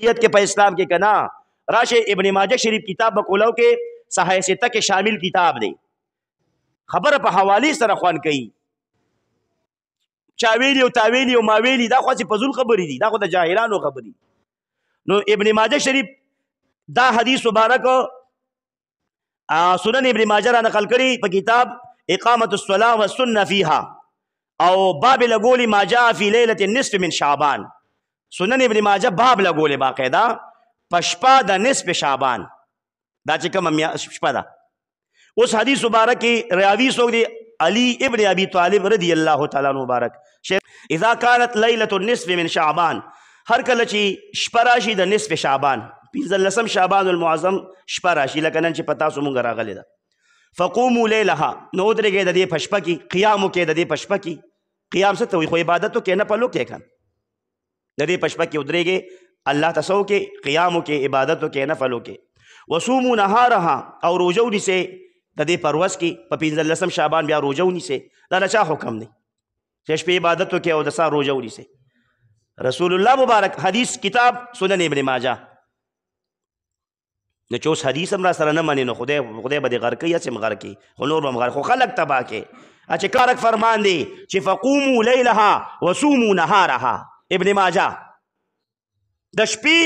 شریعت کې په اسلام کې کنا راشه ابن ماجه شریف کتاب بکولو کې صحیح سته کې شامل کتاب دی خبر په حوالی سره خوان کوي چا ویلی او تاویلی او ماویلی دا خو څه فزول خبرې دي دا خو د جاهلانو خبرې نو ابن ماجه شریف دا حدیث مبارک سنن ابن ماجه را نقل کړي په کتاب اقامت الصلاه والسنه فيها او باب لګولي ما جاء في ليله النصف من شعبان سنن ابن ماجه باب لګولې باقاعده پشپا د نصف شعبان دا چې کوم شپه ده اوس حدیث مبارک راوی سوګ دی علی ابن ابي طالب رضی الله تعالی عنہ مبارک اذا كانت ليله النصف من شعبان هر کله چې شپه راشي د نصف شعبان پنځلسم شعبان المعظم شپه راشي لکه نن چې پتا سو مونږ راغلی ده فقوموا ليلها نو درګه د دې پشپکی قیامو کې د دې پشپکی قیام څه ته وي خو عبادتو کې نه پلو کې کنه د دې پښپا کې ودرېږي الله تاسو کې قیامو کې عبادتو کې نفلو کې وصومو نهارها او روزو دي سه د دې پرواز کې په 15 لسم شعبان بیا روزو ني سه دا لچا حکم نه چې شپې عبادتو کې او د سار روزو دي سه رسول الله مبارک حدیث کتاب سنن ابن ماجه نه چوس حدیث هم را سره نه منې نو خدای خدای به دې غر کوي یا سم غر کوي خو نور به هم غر خو خلک تباه کې اچھا کارک فرمان دی چې فقومو لیلها وصومو نهارها ابن ماجه د شپې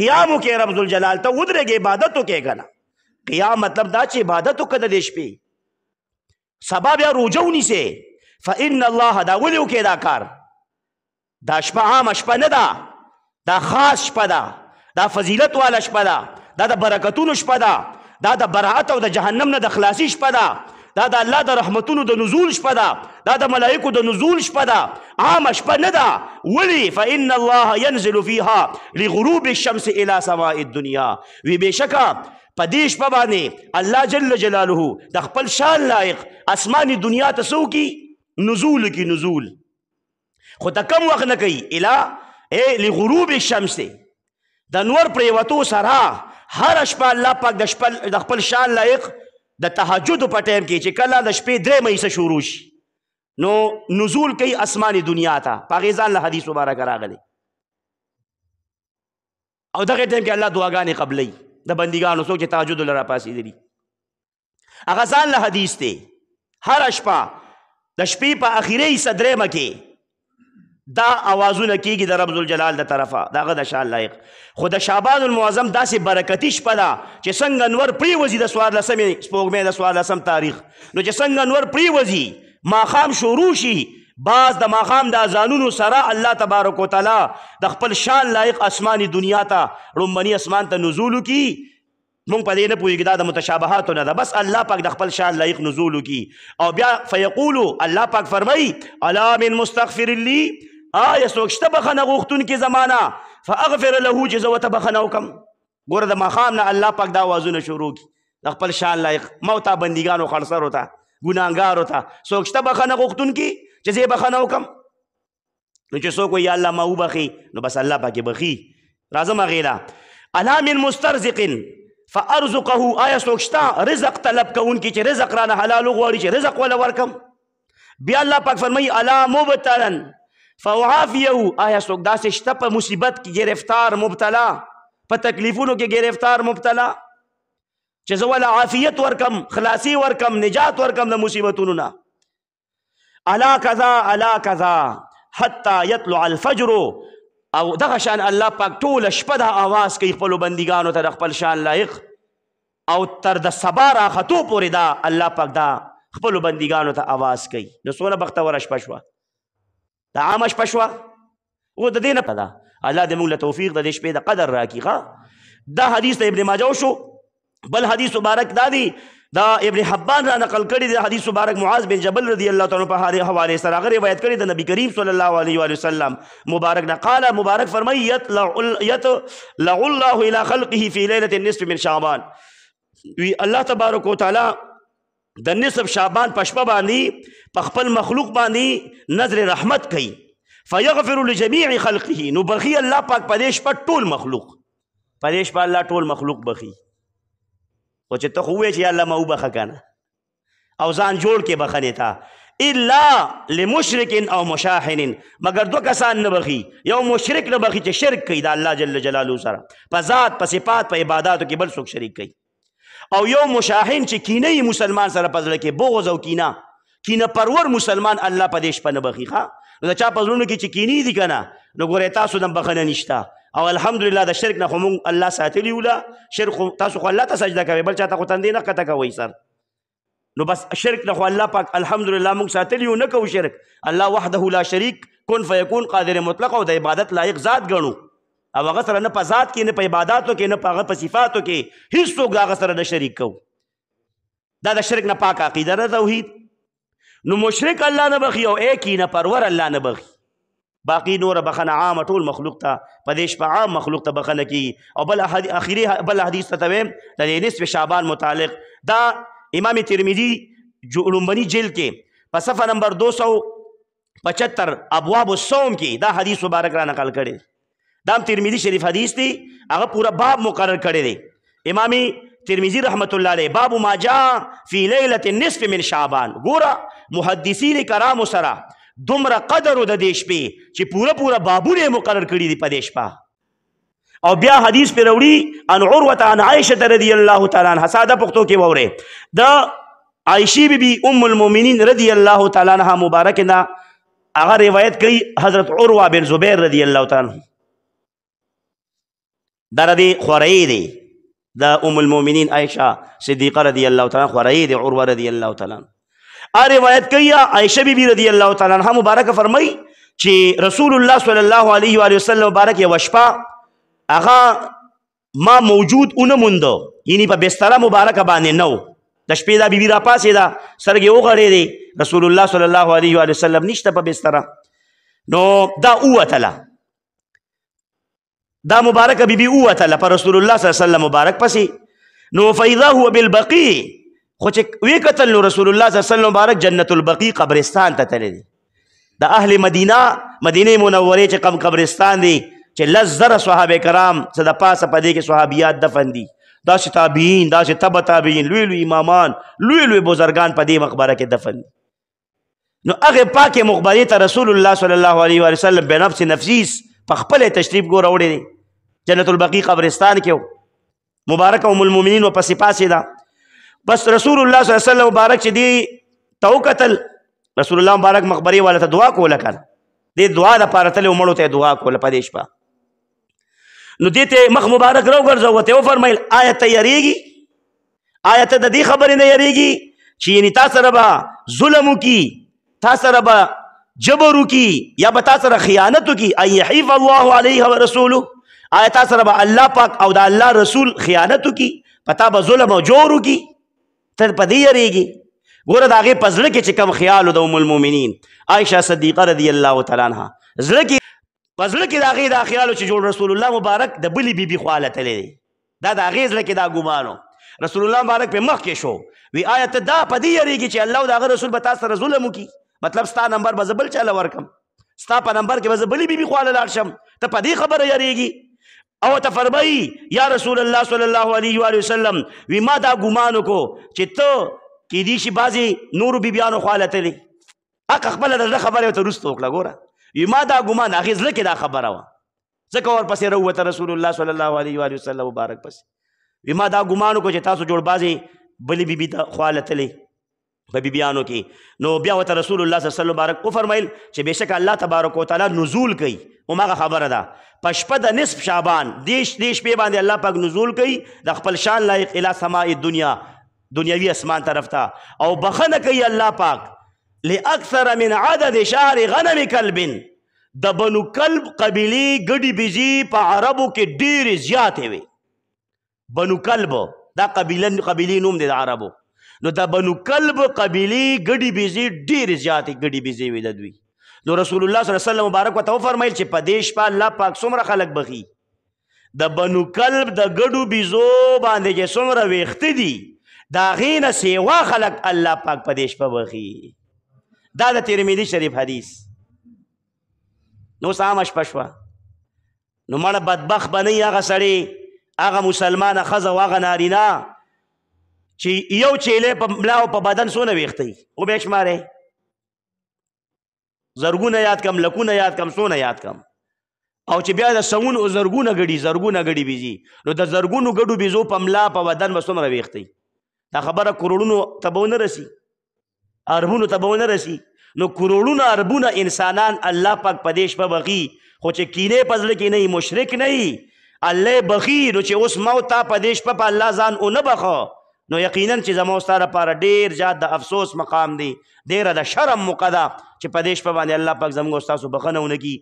قیامو کې رب ذل جلال ته ودرېږي عبادتو کې کنه قیام مطلب دا چې عبادتو کده د شپې سبا بیا روجو نیسه فإن الله دا ولیو کې دا کار دا شپه عام شپه نه ده دا خاص شپه ده دا فضیلت والا شپه ده دا د برکتونو شپه ده دا د برائت او د جهنم نه د خلاصي شپه ده دا د الله د رحمتونو د نزول شپه ده دا د ملائکو د نزول شپه ده عام شپه نه ده ولی فان الله ينزل فيها لغروب الشمس الى سماء الدنيا وی بشکا په دې شپه باندې الله جل جلاله د خپل شان لایق اسماني دنیا ته سو کی نزول کی نزول خو ته کم وخت نه کوي الا اے لغروب الشمس د نور پریوتو سره هر شپه الله پاک د خپل شان لایق د تهجد په ټیم کې چې کله د شپې درې مې سره شروع شي نو نزول کوي اسماني دنیا ته پاکستان له حدیث مبارک راغلي او دغه ټیم کې الله دعاګانې قبلې د بندګانو څوک چې تهجد لره پاسې دي هغه ځان له حدیث ته هر شپه د شپې په اخیری صدرې مکه دا اوازونه کیږي د رب ذوالجلال د طرفه داغه د شان لایق خو د شعبان المعظم داسې برکتی شپه ده چې څنګه نور پری وځي د سوار لسمې سپوږمې د سوار لسم تاریخ نو چې څنګه نور پری وځي ماخام شروع شي باز د ماقام د ازانونو سره الله تبارک وتعالى د خپل شان لایق آسماني دنیا ته رومنی اسمان ته نزول کی مونږ په دې نه پوهیږو دا د متشابهاتو نه ده بس الله پاک د خپل شان لایق نزول کی او بیا فیقولو الله پاک فرمای الا من مستغفر لی آیا څوک شته بخنه غوښتونکي زمانہ فاغفر له چې زه ورته بخنه وکم ګوره د ماښام نه الله پاک دا وازونه شروع کی د خپل شان لایق موتا بندګانو خلصر وتا ګناګار وتا څوک شته بخنه غوښتونکي چې زه بخنه وکم نو چې څوک یا الله ما وبخي نو بس الله پاکي بخي راځم غیلا انا من مسترزق فارزقه آیا څوک شته رزق طلب کوونکی چې رزق رانه حلال غواړي چې رزق ولا ورکم بیا الله پاک فرمایي الا مبتلن فوعافیو آیا څوک داسې شته په مصیبت کې گرفتار مبتلا په تکلیفونو کې گرفتار مبتلا چې زه ولا عافیت ورکم خلاصي ورکم نجات ورکم د مصیبتونو نه الا کذا الا کذا حتا یطلع الفجر او دغه شان الله پاک ټول شپه د आवाज کوي خپل بندګانو ته خپل شان لایق او تر د سبا راختو پورې دا الله پاک دا خپل بندګانو ته आवाज کوي نو سونه بختوره شپه شوه دا عامه شپه او د دینه پدا الله دې موږ له توفیق د دې شپې د قدر راکړي ښا دا حدیث ابن ماجه شو بل حدیث مبارک دادی دا ابن حبان را نقل کړی د حدیث مبارک معاذ بن جبل رضی الله تعالی په هغه حواله سره غره روایت کړی د نبی کریم صلی الله علیه و وسلم مبارک نه قال مبارک فرمایي یت یت لعل الله الى خلقه في ليله النصف من شعبان وی الله تبارک وتعالى د نصف شعبان پشپه باندې په خپل مخلوق باندې نظر رحمت کوي فیغفر لجميع خلقه نو بخي الله پاک پدیش په ټول مخلوق پدیش په الله ټول مخلوق بخي او چې ته خو وې چې الله ما وبخه کنه او ځان جوړ کې بخنه تا الا لمشرک او مشاحن مگر دو کسان نه بخي یو مشرک نه بخي چې شرک کوي د الله جل جلاله سره په ذات په صفات په عبادتو کې بل څوک شریک کوي او یو مشاهین چې کینه مسلمان سره پزړه کې بغض او کینه کینه پرور مسلمان الله په دیش پنه بخي ښا نو چا پزړونو کې چې کینی دي کنه نو ګورې تاسو دم بخنه نشتا او الحمدلله د شرک نه هم الله ساتلی ولا شرک تاسو خو الله ته سجده کوي بل چا ته تندې نه کته کوي سر نو بس شرک نه خو الله پاک الحمدلله موږ ساتلی نه کو شرک الله وحده لا شریک کن فیکون قادر مطلق او د عبادت لایق ذات ګڼو او هغه سره نه په ذات کې نه په عبادتو کې نه په هغه په صفاتو کې هیڅوک هغه سره نه شریک کو دا د شرک نه پاک عقیده نه توحید نو مشرک الله نه بخي او ایکي نه پرور الله نه بخي باقی نور بخنه عام ټول مخلوق ته پدیش په عام مخلوق ته بخنه کی او بل اخیری بل حدیث ته تویم د نصف شعبان متعلق دا امام ترمذی جولمبنی جلد کې په صفحه نمبر 275 ابواب الصوم کې دا حدیث مبارک را نقل کړي دام ترمذی شریف حدیث دی هغه پورا باب مقرر کړی دی امام ترمذی رحمت الله علیه باب ما جاء فی لیلۃ النصف من شعبان ګورا محدثین کرام سره دومره قدر د دیش په چې پورا پورا بابونه مقرر کړی دی په دیش په او بیا حدیث پر وړي ان عروه عن عائشه رضی الله تعالی عنها ساده پختو کې ووره د عائشی بی بی ام المؤمنین رضی الله تعالی عنها مبارک دا هغه روایت کړي حضرت عروه بن زبیر رضی الله تعالی عنہ در دې خورې دی دا ام المؤمنین عائشہ صدیقہ رضی اللہ تعالی خورې دی عروه رضی الله تعالی ا روایت کوي عائشہ بی بی رضی الله تعالی عنها مبارک فرمای چې رسول الله صلی الله علیه و وسلم مبارک وشپا هغه ما موجود اون موند یعنی په بستر مبارک باندې نو د شپې دا بی بی را پاسې دا سرګي وغړې دی رسول الله صلی الله علیه و وسلم نشته په بستر نو دا اوتله دا مبارک بیبي اوته لپاره رسول الله صلی الله علیه وسلم مبارک پسې نو فاذا هو بالبقي خو چې وی قتل نو رسول الله صلی الله علیه وسلم مبارک جنت البقی قبرستان ته تللی د اهل مدینه مدینه منوره چې کم قبرستان دی چې لزر صحابه کرام صدا پاسه پدې کې صحابيات دفن دي دا چې تابعین دا چې تبع تابعین لوی لوی امامان لوی لوی بزرگان پدې مقبره کې دفن دي نو هغه پاکه مقبره ته رسول الله صلی الله علیه و سلم بنفس نفسیس په خپل تشریف ګور اوړي دي جنت البقیع قبرستان کې مبارک ام المؤمنین او پسې پاسې دا بس رسول الله صلی الله علیه وسلم مبارک چې دی توکتل رسول الله مبارک مخبري والا ته دعا کوله کړه دې دعا د پاره تل عمرو ته دعا کوله په دې شپه نو دې ته مخ مبارک راو ګرځو ته فرمایل آیت یریږي آیت د دې خبرې نه یریږي چې یعنی تاسو ربا ظلم کی تاسو ربا جبرو کی یا بتا سره خیانتو کی ان یحیف الله علیه و رسوله آیتا سره به الله پاک او د الله رسول خیانتو کی پتا به ظلم او جورو کی تر پدې یریږي ګوره دا غي پزړه کې چې کم خیال د ام المؤمنین عائشه صدیقه رضی الله تعالی عنها زړه کې پزړه کې دا غي دا خیال چې جوړ رسول الله مبارک د بلی بیبي خواله تللی دا دا غي زړه کې دا ګمانو رسول الله مبارک په مخ کې شو وی آیت دا پدې یریږي چې الله او دا رسول به تاسو سره ظلم وکي مطلب ستا نمبر به بل چاله ورکم ستا په نمبر کې به بلی بیبي خواله لاړ شم ته په دې خبره یریږي او ته فرمایي یا رسول الله صلی الله علیه و وسلم وی ما دا ګمان کو چې ته کې دي شي بازي نور بیبيانو خالته لي اګه خپل د خبره ته رستو وکړه ګوره وی ما دا ګمان هغه ځل کې دا خبره و ځکه ور پسې روته رسول الله صلی الله علیه و وسلم مبارک پسې وی ما دا ګمان کو چې تاسو جوړ بازي بلی بیبي ته خالته لي د بیبيانو کې نو بیا وت رسول الله صلی الله علیه وسلم کو فرمایل چې بشک الله تبارک وتعالى نزول کوي او ما خبره ده پشپه د نصف شعبان دیش دیش په باندې الله پاک نزول کوي د خپل شان لایق اله سماء دنیا دنیوي اسمان طرف ته او بخنه کوي الله پاک لاکثر من عدد شهر غنم کلب د بنو کلب قبيله ګډي بيزي په عربو کې ډېر زیات وي بنو کلب دا قبيله قبيله نوم دي د عربو نو دا بنو کلب قبیلی ګډي بيزي ډېر زیاتې ګډي بيزي ویل دوی نو رسول الله صلی الله علیه وسلم مبارک وته فرمایل چې په دیش په الله پاک څومره خلک بخي د بنو کلب د ګډو بيزو باندې چې څومره ویخته دي دا غینه سیوا خلک الله پاک په دیش په بخي دا د ترمذی شریف حدیث نو سامش پښوا نو مړه بدبخ بنې هغه سړی هغه مسلمان خزه واغه نارینه چې یو چیلې په ملا او په بدن سونه ویختي او به شماره زرګونه یاد کم لکونه یاد کم سونه یاد کم او چې بیا د سون او زرګونه غړي زرګونه غړي بيزي نو د زرګونو غړو بيزو په ملا په بدن وسونه ویختي دا خبره کروڑونو تبونه رسی اربونو تبونه رسی نو کروڑونه اربونه انسانان الله پاک پدیش په بغي خو چې کینې پزله کې نه مشرک نه الله بخیر چې اوس موت ته پدیش په الله ځان او نه بخو نو یقینا چې زموږ ستاره لپاره ډیر زیات د افسوس مقام دی ډیره د شرم مقدا چې په دیش په باندې الله پاک زموږ تاسو بخنه ونکي